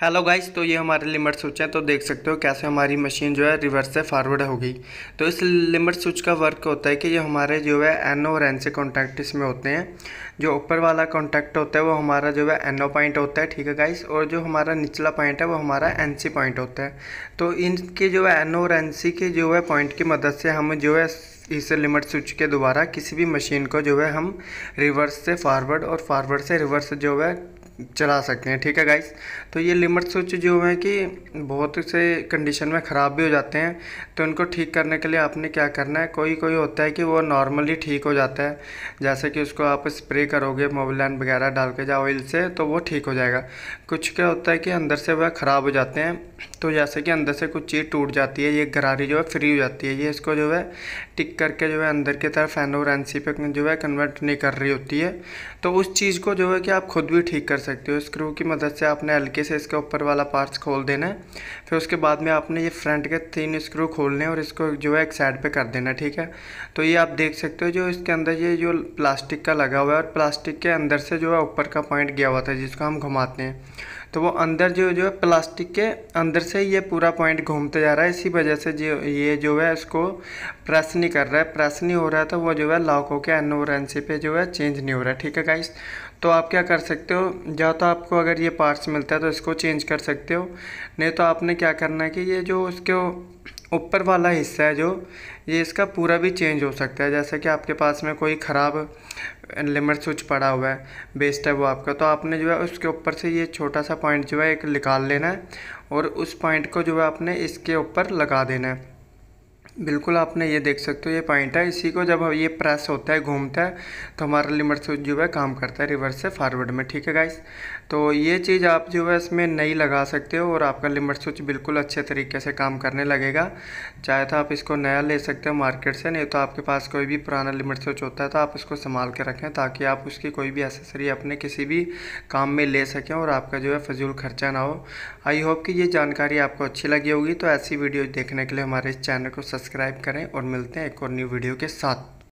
hello guys तो ये हमारे लिमिट स्विच है तो देख सकते हो कैसे हमारी मशीन जो है रिवर्स से फॉरवर्ड हो गई तो इस लिमिट स्विच का वर्क होता है कि ये हमारे जो है एन और एन से कॉन्टैक्ट इसमें होते हैं जो ऊपर वाला कॉन्टैक्ट होता है वो हमारा जो है एन ओ पॉइंट होता है ठीक है गाइस और जो हमारा निचला पॉइंट है वो हमारा एन सी पॉइंट होता है तो इनके जो है एन और एन सी के जो है पॉइंट की मदद से हम जो है इस लिमिट स्विच के द्वारा किसी भी मशीन को जो है हम रिवर्स से फॉरवर्ड और फॉरवर्ड से रिवर्स जो है चला सकते हैं ठीक है गाइस तो ये लिमिट स्विच जो है कि बहुत से कंडीशन में ख़राब भी हो जाते हैं तो इनको ठीक करने के लिए आपने क्या करना है कोई कोई होता है कि वो नॉर्मली ठीक हो जाता है जैसे कि उसको आप स्प्रे करोगे मोबिलान वगैरह डाल के जाओ ऑयल से तो वो ठीक हो जाएगा कुछ क्या होता है कि अंदर से वह ख़राब हो जाते हैं तो जैसे कि अंदर से कुछ चीज़ टूट जाती है ये गरारी जो है फ्री हो जाती है ये इसको जो है टिक करके जो है अंदर की तरफ सी पे जो है कन्वर्ट नहीं कर रही होती है तो उस चीज़ को जो है कि आप खुद भी ठीक कर सकते हो स्क्रू की मदद से आपने हल्के से इसके ऊपर वाला पार्ट्स खोल देना है फिर उसके बाद में आपने ये फ्रंट के तीन स्क्रू खोलने और इसको जो है एक साइड पर कर देना ठीक है तो ये आप देख सकते हो जो इसके अंदर ये जो प्लास्टिक का लगा हुआ है और प्लास्टिक के अंदर से जो है ऊपर का पॉइंट गया हुआ था जिसको हम घुमाते हैं तो वो अंदर जो जो है प्लास्टिक के अंदर से ये पूरा पॉइंट घूमते जा रहा है इसी वजह से जो ये जो है उसको प्रेस नहीं कर रहा है प्रेस नहीं हो रहा है तो वो जो है लॉक होकर एन पे जो है चेंज नहीं हो रहा है ठीक है गाइस तो आप क्या कर सकते हो या तो आपको अगर ये पार्ट्स मिलता है तो इसको चेंज कर सकते हो नहीं तो आपने क्या करना है कि ये जो उसके ऊपर वाला हिस्सा है जो ये इसका पूरा भी चेंज हो सकता है जैसे कि आपके पास में कोई ख़राब लिमिट स्विच पड़ा हुआ है बेस्ट है वो आपका तो आपने जो है उसके ऊपर से ये छोटा सा पॉइंट जो है एक निकाल लेना है और उस पॉइंट को जो है आपने इसके ऊपर लगा देना है बिल्कुल आपने ये देख सकते हो ये पॉइंट है इसी को जब ये प्रेस होता है घूमता है तो हमारा लिमिट स्विच जो है काम करता है रिवर्स से फॉरवर्ड में ठीक है गाइस तो ये चीज़ आप जो है इसमें नहीं लगा सकते हो और आपका लिमिट स्विच बिल्कुल अच्छे तरीके से काम करने लगेगा चाहे तो आप इसको नया ले सकते हो मार्केट से नहीं तो आपके पास कोई भी पुराना लिमिट स्विच होता है तो आप उसको संभाल के रखें ताकि आप उसकी कोई भी एसेसरी अपने किसी भी काम में ले सकें और आपका जो है फजूल खर्चा ना हो आई होप कि ये जानकारी आपको अच्छी लगी होगी तो ऐसी वीडियो देखने के लिए हमारे इस चैनल को सब्सक्राइब सब्सक्राइब करें और मिलते हैं एक और न्यू वीडियो के साथ